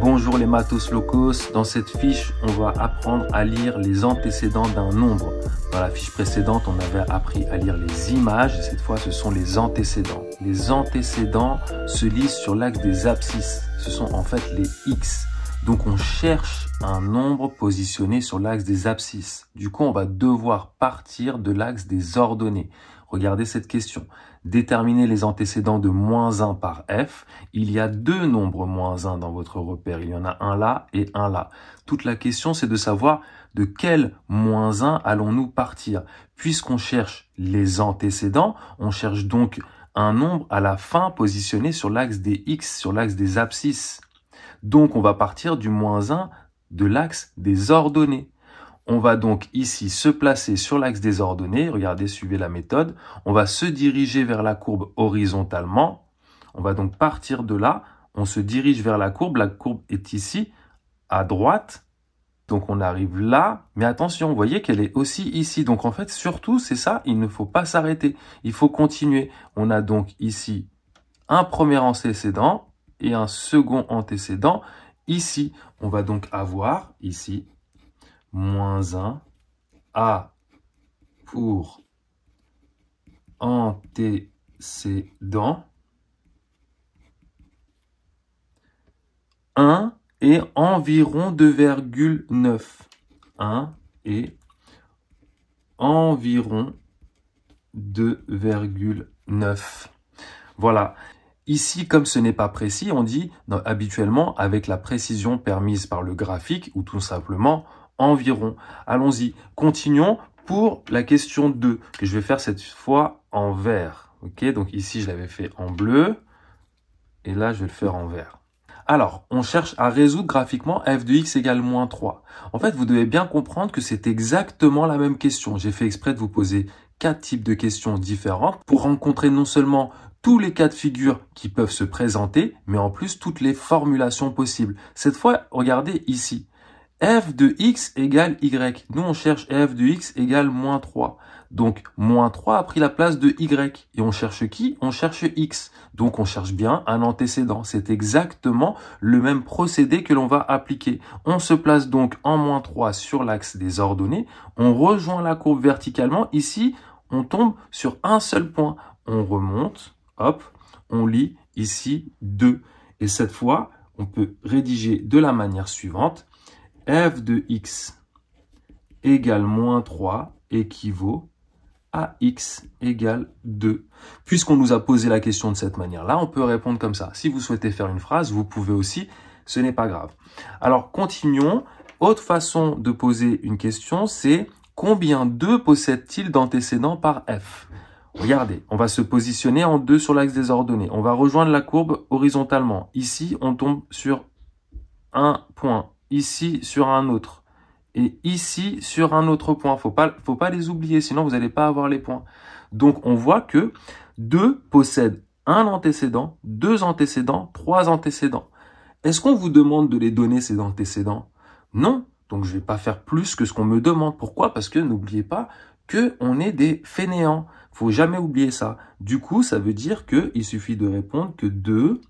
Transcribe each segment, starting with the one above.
Bonjour les matos locos, dans cette fiche on va apprendre à lire les antécédents d'un nombre. Dans la fiche précédente on avait appris à lire les images, cette fois ce sont les antécédents. Les antécédents se lisent sur l'axe des abscisses, ce sont en fait les x. Donc on cherche un nombre positionné sur l'axe des abscisses. Du coup on va devoir partir de l'axe des ordonnées. Regardez cette question. Déterminez les antécédents de moins 1 par f. Il y a deux nombres moins 1 dans votre repère. Il y en a un là et un là. Toute la question, c'est de savoir de quel moins 1 allons-nous partir. Puisqu'on cherche les antécédents, on cherche donc un nombre à la fin positionné sur l'axe des x, sur l'axe des abscisses. Donc on va partir du moins 1 de l'axe des ordonnées. On va donc ici se placer sur l'axe des ordonnées. Regardez, suivez la méthode. On va se diriger vers la courbe horizontalement. On va donc partir de là. On se dirige vers la courbe. La courbe est ici, à droite. Donc on arrive là, mais attention, vous voyez qu'elle est aussi ici. Donc en fait, surtout, c'est ça, il ne faut pas s'arrêter, il faut continuer. On a donc ici un premier antécédent et un second antécédent ici. On va donc avoir ici moins 1. A pour antécédent. 1 et environ 2,9. 1 et environ 2,9. Voilà. Ici, comme ce n'est pas précis, on dit habituellement avec la précision permise par le graphique ou tout simplement environ. Allons-y, continuons pour la question 2, que je vais faire cette fois en vert. Ok, donc ici, je l'avais fait en bleu, et là, je vais le faire en vert. Alors, on cherche à résoudre graphiquement f de x égale moins 3. En fait, vous devez bien comprendre que c'est exactement la même question. J'ai fait exprès de vous poser quatre types de questions différentes pour rencontrer non seulement tous les cas de figure qui peuvent se présenter, mais en plus toutes les formulations possibles. Cette fois, regardez ici f de x égale y. Nous, on cherche f de x égale moins 3. Donc, moins 3 a pris la place de y. Et on cherche qui On cherche x. Donc, on cherche bien un antécédent. C'est exactement le même procédé que l'on va appliquer. On se place donc en moins 3 sur l'axe des ordonnées. On rejoint la courbe verticalement. Ici, on tombe sur un seul point. On remonte, hop, on lit ici 2. Et cette fois, on peut rédiger de la manière suivante f de x égale moins 3 équivaut à x égale 2. Puisqu'on nous a posé la question de cette manière-là, on peut répondre comme ça. Si vous souhaitez faire une phrase, vous pouvez aussi, ce n'est pas grave. Alors, continuons. Autre façon de poser une question, c'est combien 2 possède-t-il d'antécédents par f Regardez, on va se positionner en 2 sur l'axe des ordonnées. On va rejoindre la courbe horizontalement. Ici, on tombe sur un point ici sur un autre, et ici sur un autre point. Faut pas, faut pas les oublier, sinon vous n'allez pas avoir les points. Donc on voit que 2 possède un antécédent, deux antécédents, trois antécédents. Est-ce qu'on vous demande de les donner ces antécédents Non. Donc je ne vais pas faire plus que ce qu'on me demande. Pourquoi Parce que n'oubliez pas que on est des fainéants. Faut jamais oublier ça. Du coup, ça veut dire qu'il suffit de répondre que 2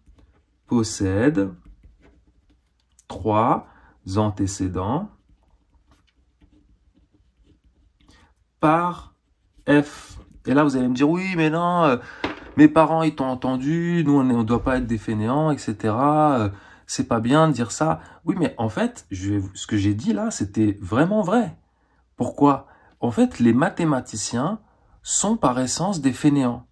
possède 3 antécédents par F. Et là, vous allez me dire, oui, mais non, euh, mes parents, ils t'ont entendu, nous, on ne doit pas être des fainéants, etc. Euh, c'est pas bien de dire ça. Oui, mais en fait, ce que j'ai dit là, c'était vraiment vrai. Pourquoi En fait, les mathématiciens sont par essence des fainéants.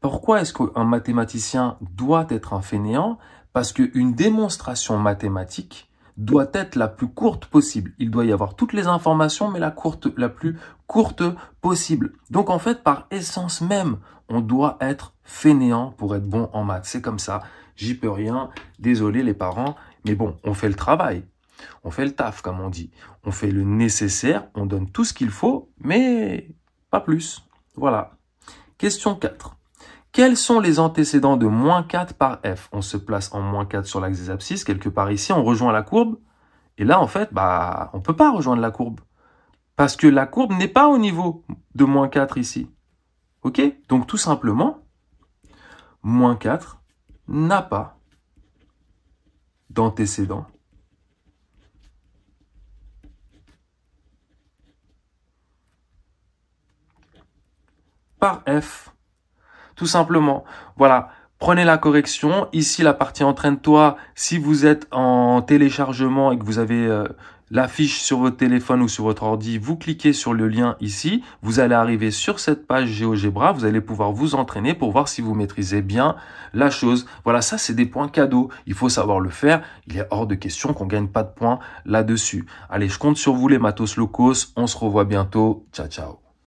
Pourquoi est-ce qu'un mathématicien doit être un fainéant Parce qu'une démonstration mathématique doit être la plus courte possible. Il doit y avoir toutes les informations, mais la, courte, la plus courte possible. Donc en fait, par essence même, on doit être fainéant pour être bon en maths. C'est comme ça. J'y peux rien. Désolé les parents. Mais bon, on fait le travail. On fait le taf, comme on dit. On fait le nécessaire. On donne tout ce qu'il faut, mais pas plus. Voilà. Question 4. Quels sont les antécédents de moins 4 par f On se place en moins 4 sur l'axe des abscisses, quelque part ici, on rejoint la courbe. Et là, en fait, bah, on ne peut pas rejoindre la courbe. Parce que la courbe n'est pas au niveau de moins 4 ici. OK Donc tout simplement, moins 4 n'a pas d'antécédent par f tout simplement. Voilà, prenez la correction. Ici, la partie entraîne-toi, si vous êtes en téléchargement et que vous avez euh, l'affiche sur votre téléphone ou sur votre ordi, vous cliquez sur le lien ici, vous allez arriver sur cette page GeoGebra, vous allez pouvoir vous entraîner pour voir si vous maîtrisez bien la chose. Voilà, ça c'est des points cadeaux, il faut savoir le faire, il est hors de question qu'on gagne pas de points là-dessus. Allez, je compte sur vous les matos locos, on se revoit bientôt, ciao ciao.